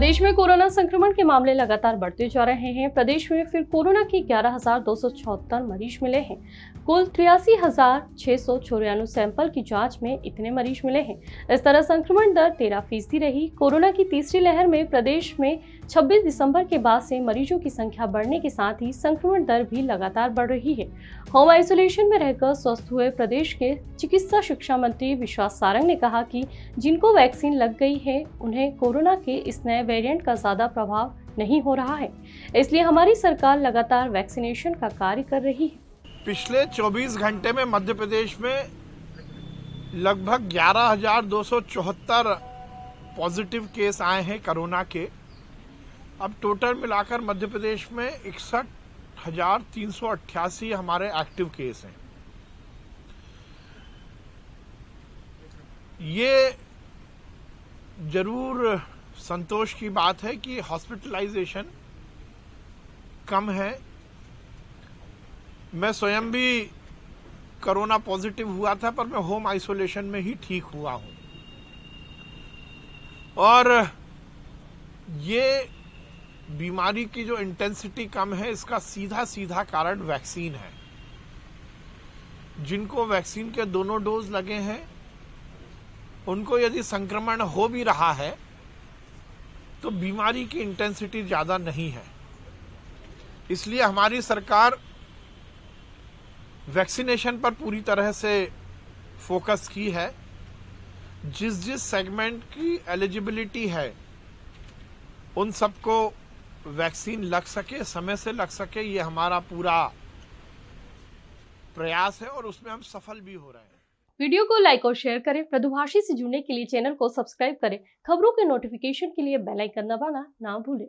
प्रदेश में कोरोना संक्रमण के मामले लगातार बढ़ते जा रहे हैं प्रदेश में फिर कोरोना के ग्यारह मरीज मिले हैं कुल तिरासी सैंपल की जांच में इतने मरीज मिले हैं इस तरह संक्रमण दर तेरह फीसदी रही कोरोना की तीसरी लहर में प्रदेश में 26 दिसंबर के बाद से मरीजों की संख्या बढ़ने के साथ ही संक्रमण दर भी लगातार बढ़ रही है होम आइसोलेशन में रहकर स्वस्थ हुए प्रदेश के चिकित्सा शिक्षा मंत्री विश्वास सारंग ने कहा कि जिनको वैक्सीन लग गई है उन्हें कोरोना के इस नए वेरिएंट का ज़्यादा प्रभाव नहीं हो रहा है इसलिए हमारी सरकार लगातार वैक्सीनेशन का कार्य कर रही है पिछले 24 घंटे में मध्य प्रदेश में लगभग ग्यारह पॉजिटिव केस आए हैं कोरोना के अब टोटल मिलाकर मध्य प्रदेश में इकसठ हजार तीन सौ अट्ठासी हमारे एक्टिव केस हैं ये जरूर संतोष की बात है कि हॉस्पिटलाइजेशन कम है मैं स्वयं भी कोरोना पॉजिटिव हुआ था पर मैं होम आइसोलेशन में ही ठीक हुआ हूं और ये बीमारी की जो इंटेंसिटी कम है इसका सीधा सीधा कारण वैक्सीन है जिनको वैक्सीन के दोनों डोज लगे हैं उनको यदि संक्रमण हो भी रहा है तो बीमारी की इंटेंसिटी ज़्यादा नहीं है इसलिए हमारी सरकार वैक्सीनेशन पर पूरी तरह से फोकस की है जिस जिस सेगमेंट की एलिजिबिलिटी है उन सबको वैक्सीन लग सके समय से लग सके ये हमारा पूरा प्रयास है और उसमें हम सफल भी हो रहे हैं वीडियो को लाइक और शेयर करें प्रदुभाषी से जुड़ने के लिए चैनल को सब्सक्राइब करें खबरों के नोटिफिकेशन के लिए बेल आइकन दबाना ना भूलें